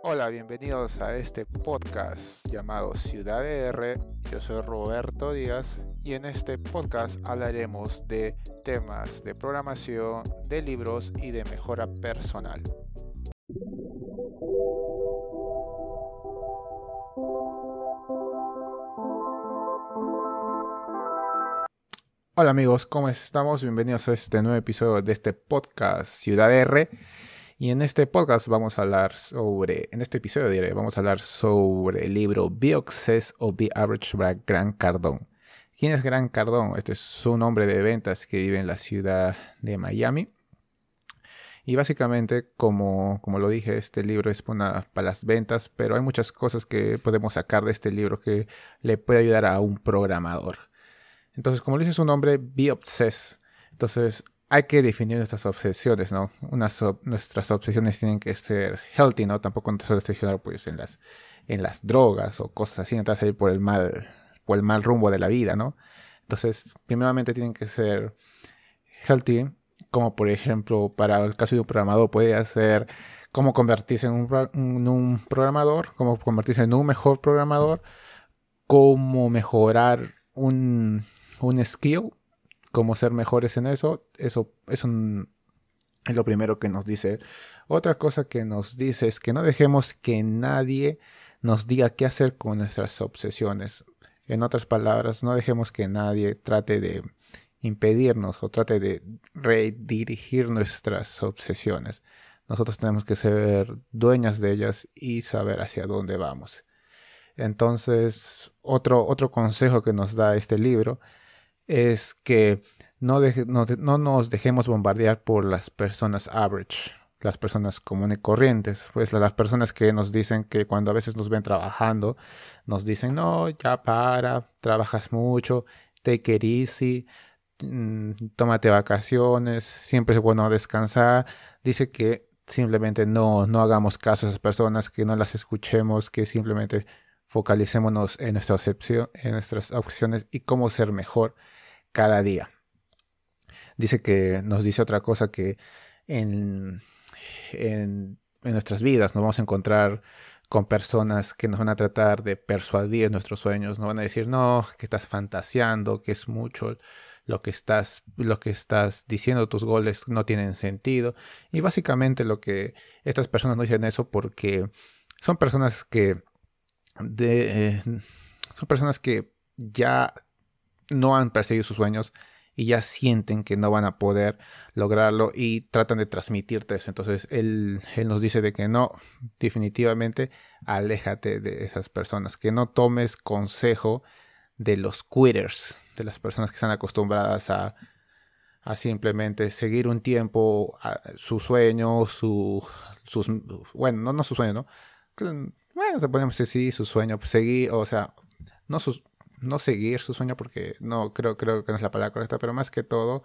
Hola, bienvenidos a este podcast llamado Ciudad R. Yo soy Roberto Díaz y en este podcast hablaremos de temas de programación, de libros y de mejora personal. Hola amigos, ¿cómo estamos? Bienvenidos a este nuevo episodio de este podcast Ciudad R. Y en este podcast vamos a hablar sobre, en este episodio diré, vamos a hablar sobre el libro Be Obsessed o Be Average by Gran Cardón. ¿Quién es Gran Cardón? Este es un hombre de ventas que vive en la ciudad de Miami. Y básicamente, como, como lo dije, este libro es una, para las ventas, pero hay muchas cosas que podemos sacar de este libro que le puede ayudar a un programador. Entonces, como lo dice su nombre, Be Obsessed. Entonces, hay que definir nuestras obsesiones, ¿no? nuestras obsesiones tienen que ser healthy, ¿no? Tampoco nos obsesionar pues en las, en las drogas o cosas así, no ir por el mal, por el mal rumbo de la vida, ¿no? Entonces, primeramente tienen que ser healthy, como por ejemplo, para el caso de un programador, puede ser cómo convertirse en un, programador, cómo convertirse en un mejor programador, cómo mejorar un skill cómo ser mejores en eso, eso es, un, lo primero que nos dice. Otra cosa que nos dice es que no dejemos que nadie nos diga qué hacer con nuestras obsesiones. En otras palabras, no dejemos que nadie trate de impedirnos o trate de redirigir nuestras obsesiones. Nosotros tenemos que ser dueñas de ellas y saber hacia dónde vamos. Entonces, otro, otro consejo que nos da este libro es que no, no, nos dejemos bombardear por las personas average, las personas comunes y corrientes, pues las personas que nos dicen que cuando a veces nos ven trabajando, nos dicen, no, ya para, trabajas mucho, take it easy, mm, tómate vacaciones, siempre es bueno descansar, dice que simplemente no, no hagamos caso a esas personas, que no las escuchemos, que simplemente focalicémonos en en nuestras opciones y cómo ser mejor cada día. Dice que nos dice otra cosa que en, en, en nuestras vidas nos vamos a encontrar con personas que nos van a tratar de persuadir nuestros sueños, nos van a decir, no, que estás fantaseando, que es mucho lo que estás, lo que estás diciendo, tus goles no tienen sentido. Y básicamente lo que estas personas no dicen eso porque son personas que eh, son personas que ya no han perseguido sus sueños y ya sienten que no van a poder lograrlo y tratan de transmitirte eso. Entonces él, nos dice de que no, definitivamente aléjate de esas personas, que no tomes consejo de los quitters, de las personas que están acostumbradas a, a simplemente seguir un tiempo su sueño, su, sus, bueno, no, no su sueño, ¿no? Bueno, podemos decir, sí, su sueño, pues, seguir, o sea, no sus, no seguir su sueño porque no creo, creo que no es la palabra correcta, pero más que todo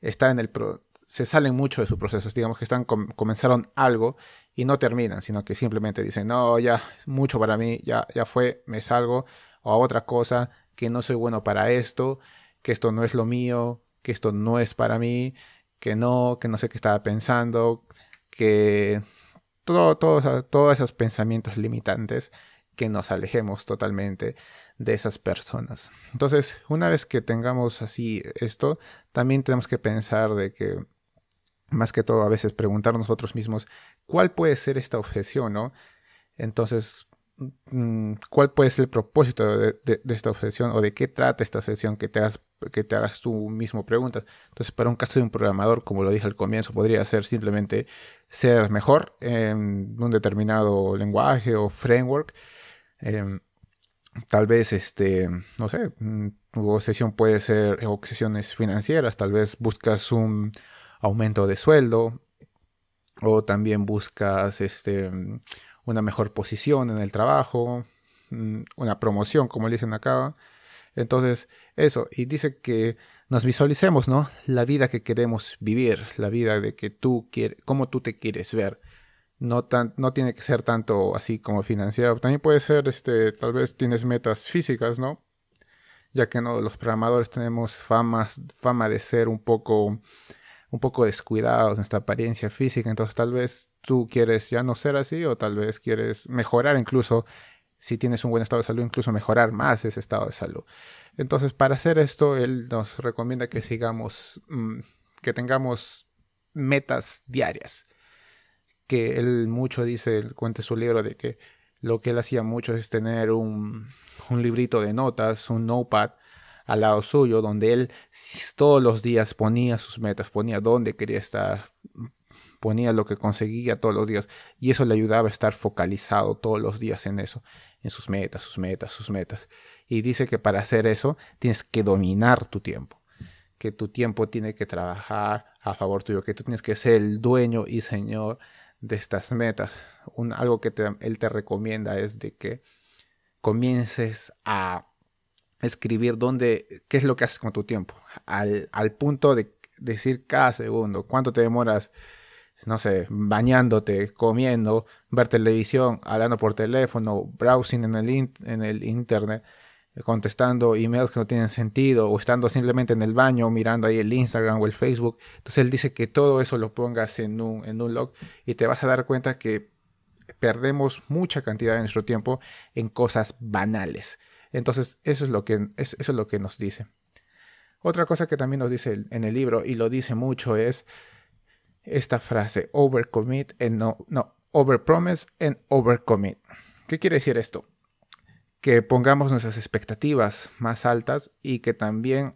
está en el pro, se salen mucho de sus procesos, digamos que están comenzaron algo y no terminan, sino que simplemente dicen, "No, ya es mucho para mí, ya ya fue, me salgo o a otra cosa que no soy bueno para esto, que esto no es lo mío, que esto no es para mí, que no, que no sé qué estaba pensando, que todo, todos todos esos pensamientos limitantes que nos alejemos totalmente de esas personas. Entonces, una vez que tengamos así esto, también tenemos que pensar de que, más que todo, a veces preguntar nosotros mismos, ¿cuál puede ser esta objeción, no? Entonces, mm, ¿cuál puede ser el propósito de, esta objeción o de qué trata esta objeción que te, que te hagas tú mismo preguntas? Entonces, para un caso de un programador, como lo dije al comienzo, podría ser simplemente ser mejor en un determinado lenguaje o framework Em, tal vez, este, no sé, mm, tu obsesión puede ser obsesiones financieras, tal vez buscas un aumento de sueldo o también buscas este, una mejor posición en el trabajo, mm, una promoción, como le dicen acá. Entonces, eso, y dice que nos visualicemos, ¿no? La vida que queremos vivir, la vida de que tú quieres, cómo tú te quieres ver no, tan, no tiene que ser tanto así como financiado. También puede ser, este, tal vez tienes metas físicas, ¿no? Ya que no, los programadores tenemos fama de ser un poco, un poco descuidados, nuestra apariencia física. Entonces tal vez tú quieres ya no ser así o tal vez quieres mejorar incluso, si tienes un buen estado de salud, incluso mejorar más ese estado de salud. Entonces para hacer esto, él nos recomienda que sigamos, mm, que tengamos metas diarias que él mucho dice, él cuenta su libro de que lo que él hacía mucho es tener un, un librito de notas, un notepad al lado suyo, donde él todos los días ponía sus metas, ponía dónde quería estar, ponía lo que conseguía todos los días, y eso le ayudaba a estar focalizado todos los días en eso, en sus metas, sus metas, sus metas. Y dice que para hacer eso tienes que dominar tu tiempo, que tu tiempo tiene que trabajar a favor tuyo, que tú tienes que ser el dueño y señor de estas metas. Un, algo que él te recomienda es de que comiences a escribir dónde, qué es lo que haces con tu tiempo, al, al punto de decir cada segundo, cuánto te demoras, no sé, bañándote, comiendo, ver televisión, hablando por teléfono, browsing en el, en el internet contestando emails que no tienen sentido o estando simplemente en el baño mirando ahí el Instagram o el Facebook. Entonces él dice que todo eso lo pongas en un, en un log y te vas a dar cuenta que perdemos mucha cantidad de nuestro tiempo en cosas banales. Entonces eso es lo que, eso es lo que nos dice. Otra cosa que también nos dice en el libro y lo dice mucho es esta frase overcommit and no, no overpromise and overcommit. ¿Qué quiere decir esto? que pongamos nuestras expectativas más altas y que también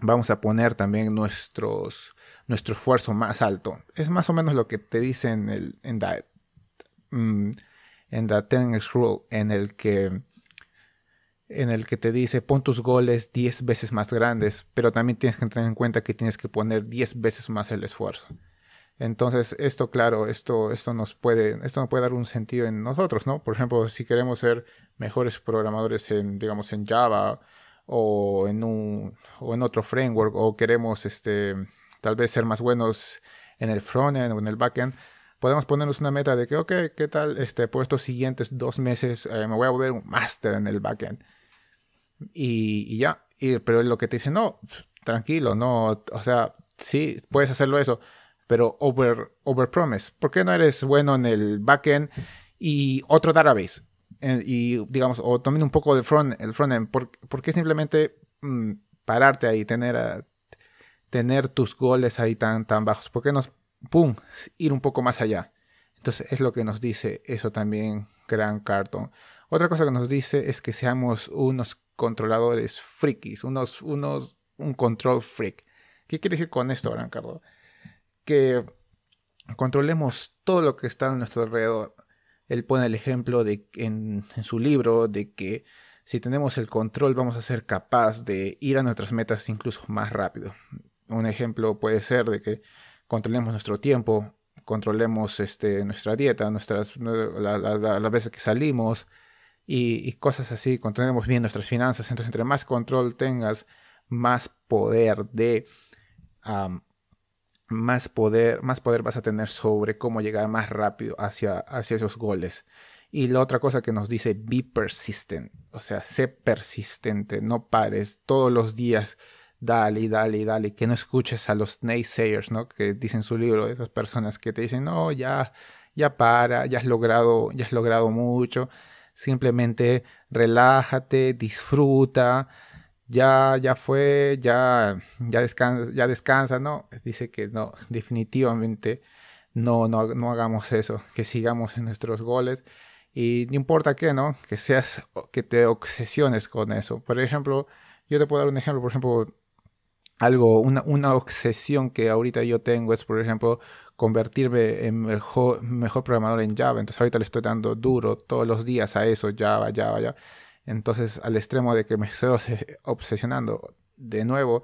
vamos a poner también nuestros, nuestro esfuerzo más alto. Es más o menos lo que te dice en el en mm, en Rule, en el que en el que te dice pon tus goles 10 veces más grandes, pero también tienes que tener en cuenta que tienes que poner 10 veces más el esfuerzo. Entonces, esto, claro, esto, esto nos puede, esto nos puede dar un sentido en nosotros, ¿no? Por ejemplo, si queremos ser mejores programadores en, digamos, en Java o en un, o en otro framework, o queremos este, tal vez ser más buenos en el frontend o en el backend, podemos ponernos una meta de que, ok, ¿qué tal? Este, por estos siguientes dos meses eh, me voy a volver un máster en el backend. Y, y ya, y, pero lo que te dice, no, tranquilo, no, o sea, sí, puedes hacerlo eso pero over, promise. ¿Por qué no eres bueno en el backend y otro database? y digamos, o también un poco de front, el frontend. ¿Por, qué simplemente mm, pararte ahí, tener, a, tener tus goles ahí tan, tan bajos? ¿Por qué no, pum, ir un poco más allá? Entonces es lo que nos dice eso también Gran Carton. Otra cosa que nos dice es que seamos unos controladores frikis, unos, unos, un control freak. ¿Qué quiere decir con esto, Gran Carton? que controlemos todo lo que está a nuestro alrededor. Él pone el ejemplo de, en, su libro de que si tenemos el control vamos a ser capaz de ir a nuestras metas incluso más rápido. Un ejemplo puede ser de que controlemos nuestro tiempo, controlemos este, nuestra dieta, nuestras, las veces que salimos y, cosas así, controlemos bien nuestras finanzas. Entonces, entre más control tengas, más poder de más poder, más poder vas a tener sobre cómo llegar más rápido hacia, hacia esos goles. Y la otra cosa que nos dice, be persistent, o sea, sé persistente, no pares todos los días, dale, dale, dale, que no escuches a los naysayers, ¿no? Que dicen su libro, esas personas que te dicen, no, ya, ya para, ya has logrado, ya has logrado mucho, simplemente relájate, disfruta, ya, ya fue, ya, ya, descansa, ¿no? Dice que no, definitivamente no, no, no hagamos eso, que sigamos en nuestros goles y no importa qué, ¿no? Que seas, que te obsesiones con eso. Por ejemplo, yo te puedo dar un ejemplo, por ejemplo, algo, una, una obsesión que ahorita yo tengo es, por ejemplo, convertirme en mejor, mejor programador en Java. Entonces ahorita le estoy dando duro todos los días a eso, Java, Java, Java. Entonces, al extremo de que me estoy obsesionando de nuevo,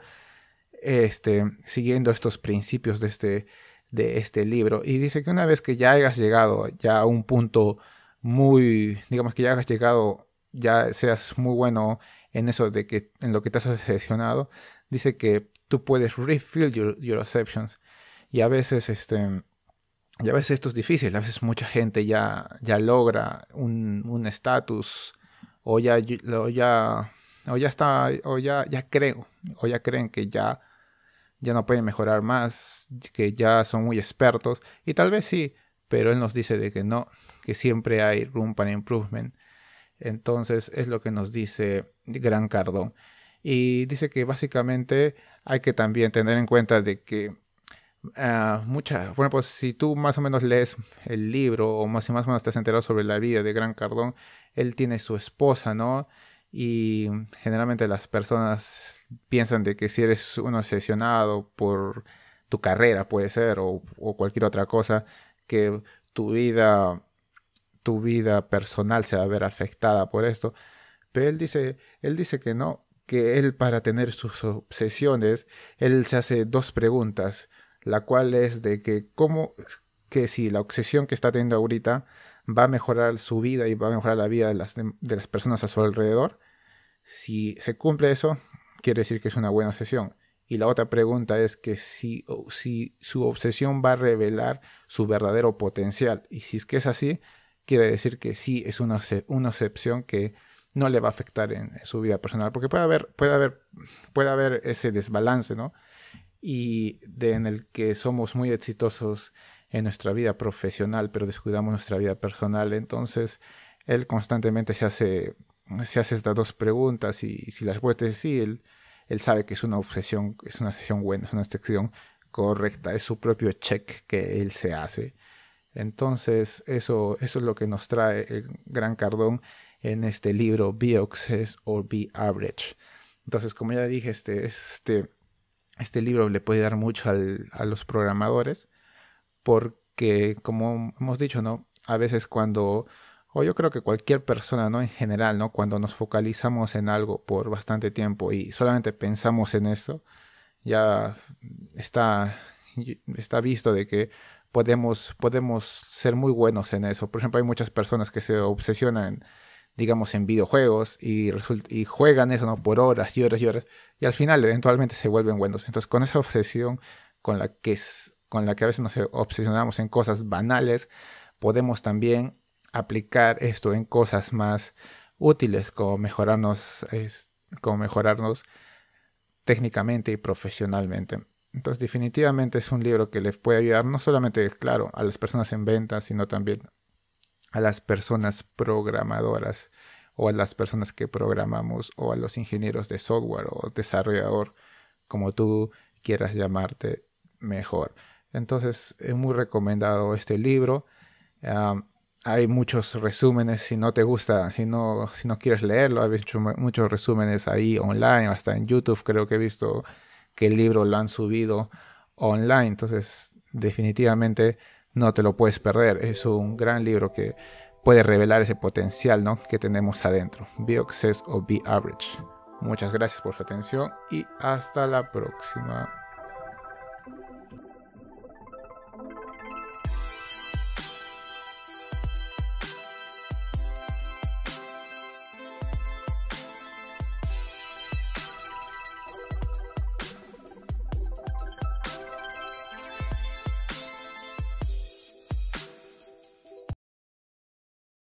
este, siguiendo estos principios de este, de este libro. Y dice que una vez que ya hayas llegado ya a un punto muy, digamos que ya hayas llegado, ya seas muy bueno en eso de que en lo que te has obsesionado, dice que tú puedes refill your, obsessions. Y a veces, este, veces esto es difícil, a veces mucha gente ya, ya logra un estatus o ya, o ya, ya está, o ya, ya creo, o ya creen que ya, ya no pueden mejorar más, que ya son muy expertos, y tal vez sí, pero él nos dice de que no, que siempre hay room para improvement. Entonces es lo que nos dice Gran Cardón. Y dice que básicamente hay que también tener en cuenta de que Ah, muchas, bueno, pues si tú más o menos lees el libro o más, o menos te has enterado sobre la vida de Gran Cardón, él tiene su esposa, ¿no? Y mm, generalmente las personas piensan de que si eres un obsesionado por tu carrera, puede ser, o, cualquier otra cosa, que tu vida, tu vida personal se va a ver afectada por esto. Pero él dice, él dice que no, que él para tener sus obsesiones, él se hace dos preguntas la cual es de que cómo que si la obsesión que está teniendo ahorita va a mejorar su vida y va a mejorar la vida de las, de las personas a su alrededor. Si se cumple eso, quiere decir que es una buena obsesión. Y la otra pregunta es que si, si su obsesión va a revelar su verdadero potencial. Y si es que es así, quiere decir que sí es una, una obsesión que no le va a afectar en, su vida personal. Porque puede haber, puede haber, puede haber ese desbalance, ¿no? y de, en el que somos muy exitosos en nuestra vida profesional, pero descuidamos nuestra vida personal. Entonces, él constantemente se hace, se hace estas dos preguntas y, si la respuesta es sí, él, él sabe que es una obsesión, es una obsesión buena, es una obsesión correcta, es su propio check que él se hace. Entonces, eso, eso es lo que nos trae el gran Cardón en este libro Be Obsessed or Be Average. Entonces, como ya dije, este, este este libro le puede dar mucho al, a los programadores porque, como hemos dicho, ¿no? A veces cuando, o yo creo que cualquier persona, ¿no? En general, ¿no? Cuando nos focalizamos en algo por bastante tiempo y solamente pensamos en eso, ya está, está visto de que podemos, podemos ser muy buenos en eso. Por ejemplo, hay muchas personas que se obsesionan digamos, en videojuegos y, juegan eso por horas y horas y horas y al final eventualmente se vuelven buenos. Entonces con esa obsesión con la que, con la que a veces nos obsesionamos en cosas banales, podemos también aplicar esto en cosas más útiles como mejorarnos, como mejorarnos técnicamente y profesionalmente. Entonces definitivamente es un libro que les puede ayudar no solamente, claro, a las personas en venta, sino también a las personas programadoras o a las personas que programamos o a los ingenieros de software o desarrollador, como tú quieras llamarte mejor. Entonces es muy recomendado este libro. hay muchos resúmenes, si no te gusta, si no, si no quieres leerlo, hay hecho muchos resúmenes ahí online, hasta en YouTube creo que he visto que el libro lo han subido online. Entonces definitivamente no te lo puedes perder. Es un gran libro que puede revelar ese potencial que tenemos adentro. Be Access o Be Average. Muchas gracias por su atención y hasta la próxima.